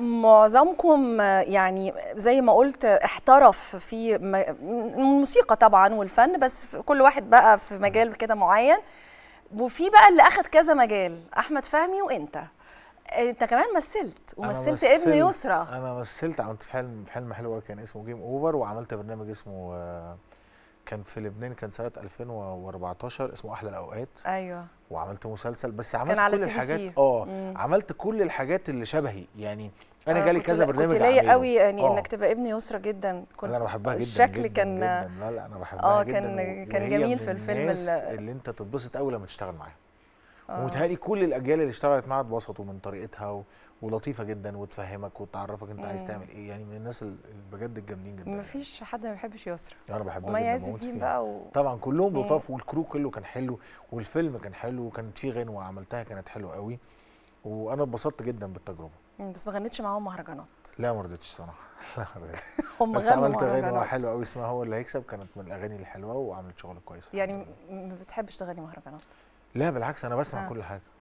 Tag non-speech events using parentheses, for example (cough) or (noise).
معظمكم يعني زي ما قلت احترف في الموسيقى طبعا والفن بس كل واحد بقى في مجال كده معين وفي بقى اللي اخذ كذا مجال احمد فهمي وانت انت كمان مثلت ومثلت ابن يسرى انا مثلت عملت فيلم فيلم حلو قوي كان اسمه جيم اوفر وعملت برنامج اسمه آه، كان في لبنان كان سنه 2014 اسمه احلى الاوقات ايوه وعملت مسلسل بس عملت كل الحاجات اه عملت كل الحاجات اللي شبهي يعني انا آه جالي كذا برنامج كنت ليه قوي يعني آه. انك تبقى ابن يسرى جدا كنت انا بحبها جدا الشكل جداً كان جداً. لا لا انا بحبها آه جدا اه كان كان جميل في الفيلم اللي, اللي انت تتبسط قوي لما تشتغل معاها آه. ومتهيألي كل الاجيال اللي اشتغلت معاها اتبسطوا من طريقتها و... ولطيفه جدا وتفهمك وتعرفك انت عايز آه. تعمل ايه يعني من الناس بجد الجامدين جدا مفيش حد ما بيحبش يسرا انا بحبها جدا عز الدين بقى و... طبعا كلهم آه. لطاف والكرو كله كان حلو والفيلم كان حلو وكانت في غنوه عملتها كانت حلوه قوي وانا اتبسطت جدا بالتجربه بس ما غنتش معاهم مهرجانات لا ما رضيتش صراحه (laughs) (laughs) هم بس عملت غنوه حلوه قوي اسمها هو اللي هيكسب كانت من الاغاني الحلوه وعملت شغل كويس يعني ما بتحبش تغني مهرجانات لا بالعكس انا بسمع آه. كل حاجه